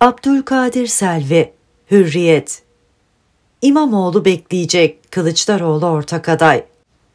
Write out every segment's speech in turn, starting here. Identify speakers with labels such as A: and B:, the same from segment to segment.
A: Abdülkadir Selvi, Hürriyet İmamoğlu bekleyecek, Kılıçdaroğlu ortak aday.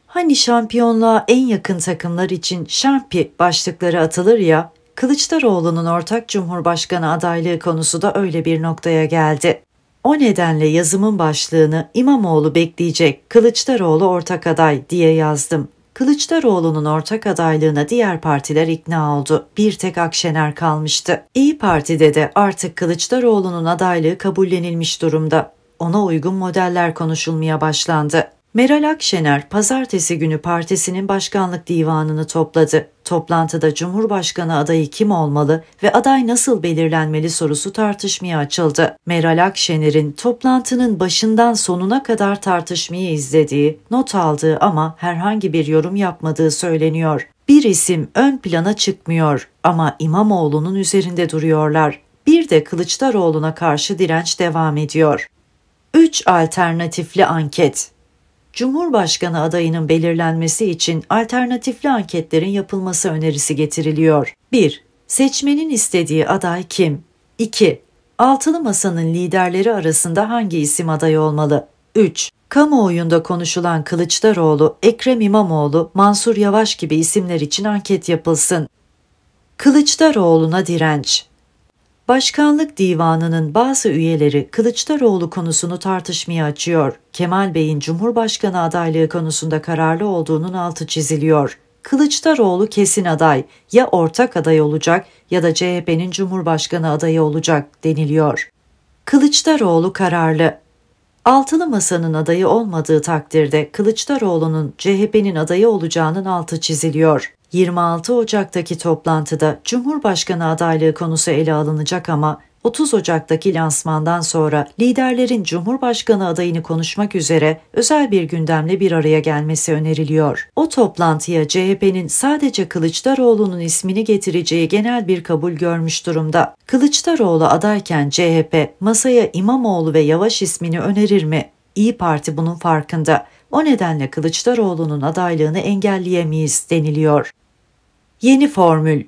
A: Hani şampiyonluğa en yakın takımlar için şampi başlıkları atılır ya, Kılıçdaroğlu'nun ortak cumhurbaşkanı adaylığı konusu da öyle bir noktaya geldi. O nedenle yazımın başlığını İmamoğlu bekleyecek, Kılıçdaroğlu ortak aday diye yazdım. Kılıçdaroğlu'nun ortak adaylığına diğer partiler ikna oldu. Bir tek Akşener kalmıştı. İyi Parti'de de artık Kılıçdaroğlu'nun adaylığı kabullenilmiş durumda. Ona uygun modeller konuşulmaya başlandı. Meral Akşener pazartesi günü partisinin başkanlık divanını topladı. Toplantıda Cumhurbaşkanı adayı kim olmalı ve aday nasıl belirlenmeli sorusu tartışmaya açıldı. Meral Akşener'in toplantının başından sonuna kadar tartışmayı izlediği, not aldığı ama herhangi bir yorum yapmadığı söyleniyor. Bir isim ön plana çıkmıyor ama İmamoğlu'nun üzerinde duruyorlar. Bir de Kılıçdaroğlu'na karşı direnç devam ediyor. 3 alternatifli anket Cumhurbaşkanı adayının belirlenmesi için alternatifli anketlerin yapılması önerisi getiriliyor. 1. Seçmenin istediği aday kim? 2. Altılı Masa'nın liderleri arasında hangi isim aday olmalı? 3. Kamuoyunda konuşulan Kılıçdaroğlu, Ekrem İmamoğlu, Mansur Yavaş gibi isimler için anket yapılsın. Kılıçdaroğlu'na direnç Başkanlık Divanı'nın bazı üyeleri Kılıçdaroğlu konusunu tartışmaya açıyor. Kemal Bey'in Cumhurbaşkanı adaylığı konusunda kararlı olduğunun altı çiziliyor. Kılıçdaroğlu kesin aday, ya ortak aday olacak ya da CHP'nin Cumhurbaşkanı adayı olacak deniliyor. Kılıçdaroğlu kararlı. Altılı Masa'nın adayı olmadığı takdirde Kılıçdaroğlu'nun CHP'nin adayı olacağının altı çiziliyor. 26 Ocak'taki toplantıda Cumhurbaşkanı adaylığı konusu ele alınacak ama 30 Ocak'taki lansmandan sonra liderlerin Cumhurbaşkanı adayını konuşmak üzere özel bir gündemle bir araya gelmesi öneriliyor. O toplantıya CHP'nin sadece Kılıçdaroğlu'nun ismini getireceği genel bir kabul görmüş durumda. Kılıçdaroğlu adayken CHP masaya İmamoğlu ve Yavaş ismini önerir mi? İyi Parti bunun farkında. O nedenle Kılıçdaroğlu'nun adaylığını engelleyemeyiz deniliyor. Yeni formül.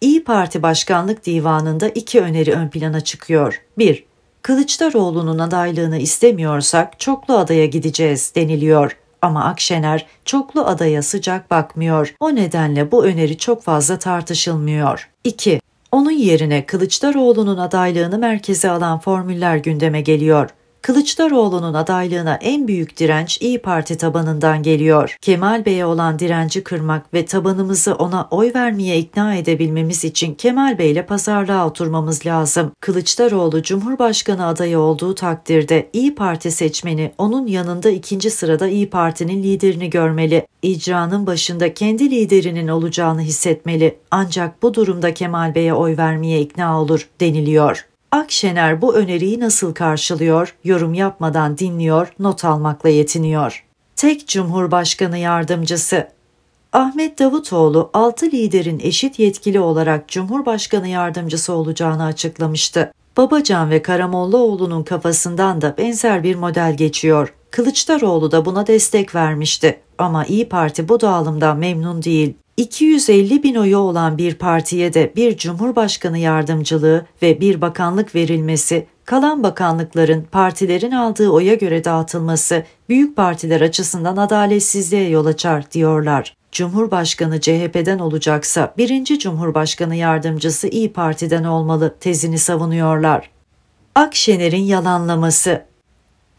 A: İyi Parti Başkanlık Divanı'nda iki öneri ön plana çıkıyor. 1. Kılıçdaroğlu'nun adaylığını istemiyorsak çoklu adaya gideceğiz deniliyor. Ama Akşener çoklu adaya sıcak bakmıyor. O nedenle bu öneri çok fazla tartışılmıyor. 2. Onun yerine Kılıçdaroğlu'nun adaylığını merkeze alan formüller gündeme geliyor. Kılıçdaroğlu'nun adaylığına en büyük direnç İyi Parti tabanından geliyor. Kemal Bey'e olan direnci kırmak ve tabanımızı ona oy vermeye ikna edebilmemiz için Kemal Bey'le ile pazarlığa oturmamız lazım. Kılıçdaroğlu Cumhurbaşkanı adayı olduğu takdirde İyi Parti seçmeni onun yanında ikinci sırada İyi Parti'nin liderini görmeli. İcranın başında kendi liderinin olacağını hissetmeli. Ancak bu durumda Kemal Bey'e oy vermeye ikna olur deniliyor. Akşener bu öneriyi nasıl karşılıyor, yorum yapmadan dinliyor, not almakla yetiniyor. Tek Cumhurbaşkanı Yardımcısı Ahmet Davutoğlu altı liderin eşit yetkili olarak Cumhurbaşkanı yardımcısı olacağını açıklamıştı. Babacan ve Karamollaoğlu'nun kafasından da benzer bir model geçiyor. Kılıçdaroğlu da buna destek vermişti ama İyi Parti bu dağılımdan memnun değil. 250 bin oyu olan bir partiye de bir cumhurbaşkanı yardımcılığı ve bir bakanlık verilmesi, kalan bakanlıkların partilerin aldığı oya göre dağıtılması büyük partiler açısından adaletsizliğe yol açar diyorlar. Cumhurbaşkanı CHP'den olacaksa birinci Cumhurbaşkanı yardımcısı İyi Parti'den olmalı tezini savunuyorlar. Akşener'in yalanlaması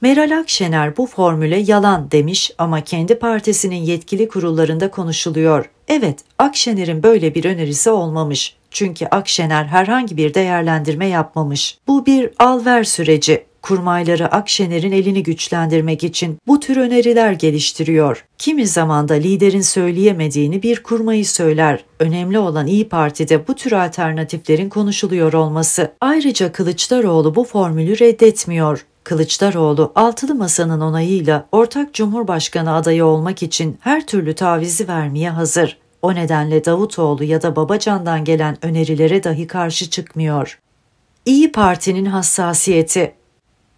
A: Meral Akşener bu formüle yalan demiş ama kendi partisinin yetkili kurullarında konuşuluyor. Evet, Akşener'in böyle bir önerisi olmamış. Çünkü Akşener herhangi bir değerlendirme yapmamış. Bu bir al-ver süreci. Kurmayları Akşener'in elini güçlendirmek için bu tür öneriler geliştiriyor. Kimi zamanda liderin söyleyemediğini bir kurmayı söyler. Önemli olan İyi Parti'de bu tür alternatiflerin konuşuluyor olması. Ayrıca Kılıçdaroğlu bu formülü reddetmiyor. Kılıçdaroğlu altılı masanın onayıyla ortak cumhurbaşkanı adayı olmak için her türlü tavizi vermeye hazır. O nedenle Davutoğlu ya da Babacan'dan gelen önerilere dahi karşı çıkmıyor. İyi Parti'nin hassasiyeti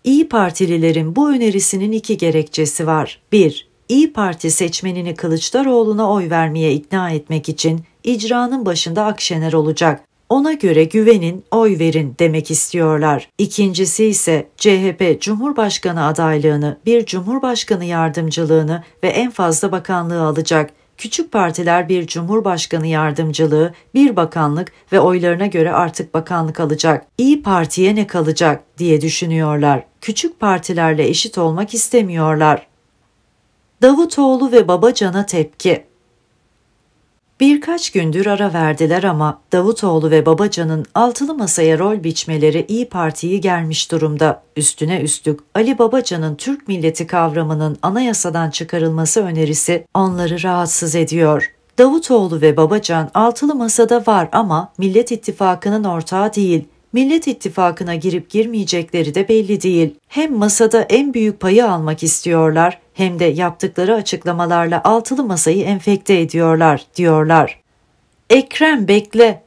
A: İyi Partililerin bu önerisinin iki gerekçesi var. 1. İyi Parti seçmenini Kılıçdaroğlu'na oy vermeye ikna etmek için icranın başında Akşener olacak ona göre güvenin, oy verin demek istiyorlar. İkincisi ise CHP Cumhurbaşkanı adaylığını, bir Cumhurbaşkanı yardımcılığını ve en fazla bakanlığı alacak küçük partiler bir cumhurbaşkanı yardımcılığı, bir bakanlık ve oylarına göre artık bakanlık alacak. İyi Parti'ye ne kalacak diye düşünüyorlar. Küçük partilerle eşit olmak istemiyorlar. Davutoğlu ve Babacan'a tepki Birkaç gündür ara verdiler ama Davutoğlu ve Babacan'ın altılı masaya rol biçmeleri İyi Parti'yi gelmiş durumda. Üstüne üstlük Ali Babacan'ın Türk milleti kavramının anayasadan çıkarılması önerisi onları rahatsız ediyor. Davutoğlu ve Babacan altılı masada var ama Millet İttifakı'nın ortağı değil. Millet İttifakı'na girip girmeyecekleri de belli değil. Hem masada en büyük payı almak istiyorlar hem de yaptıkları açıklamalarla altılı masayı enfekte ediyorlar diyorlar. Ekrem bekle.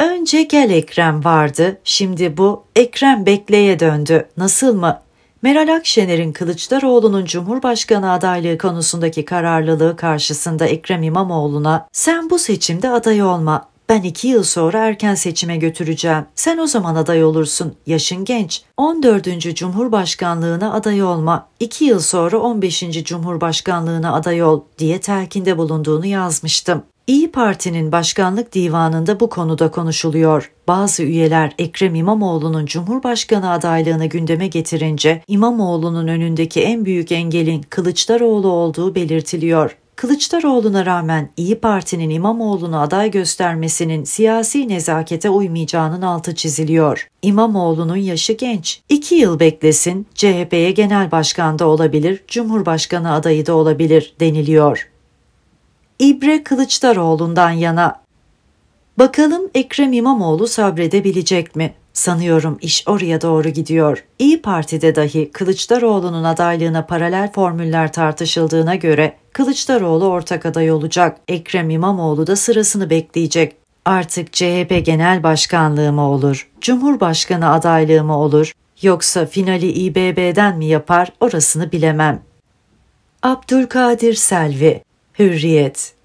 A: Önce gel Ekrem vardı, şimdi bu Ekrem bekleye döndü. Nasıl mı? Meral Akşener'in Kılıçdaroğlu'nun Cumhurbaşkanı adaylığı konusundaki kararlılığı karşısında Ekrem İmamoğlu'na sen bu seçimde aday olma, ben iki yıl sonra erken seçime götüreceğim. Sen o zaman aday olursun. Yaşın genç. 14. Cumhurbaşkanlığına aday olma. İki yıl sonra 15. Cumhurbaşkanlığına aday ol diye telkinde bulunduğunu yazmıştım. İyi Parti'nin başkanlık divanında bu konuda konuşuluyor. Bazı üyeler Ekrem İmamoğlu'nun Cumhurbaşkanı adaylığını gündeme getirince İmamoğlu'nun önündeki en büyük engelin Kılıçdaroğlu olduğu belirtiliyor. Kılıçdaroğlu'na rağmen İyi Parti'nin İmamoğlu'nu aday göstermesinin siyasi nezakete uymayacağının altı çiziliyor. İmamoğlu'nun yaşı genç. İki yıl beklesin, CHP'ye genel başkan da olabilir, cumhurbaşkanı adayı da olabilir deniliyor. İbre Kılıçdaroğlu'ndan yana. Bakalım Ekrem İmamoğlu sabredebilecek mi? Sanıyorum iş oraya doğru gidiyor. İyi Parti'de dahi Kılıçdaroğlu'nun adaylığına paralel formüller tartışıldığına göre Kılıçdaroğlu ortak aday olacak. Ekrem İmamoğlu da sırasını bekleyecek. Artık CHP Genel Başkanlığı mı olur? Cumhurbaşkanı adaylığı mı olur? Yoksa finali İBB'den mi yapar? Orasını bilemem. Abdülkadir Selvi Hürriyet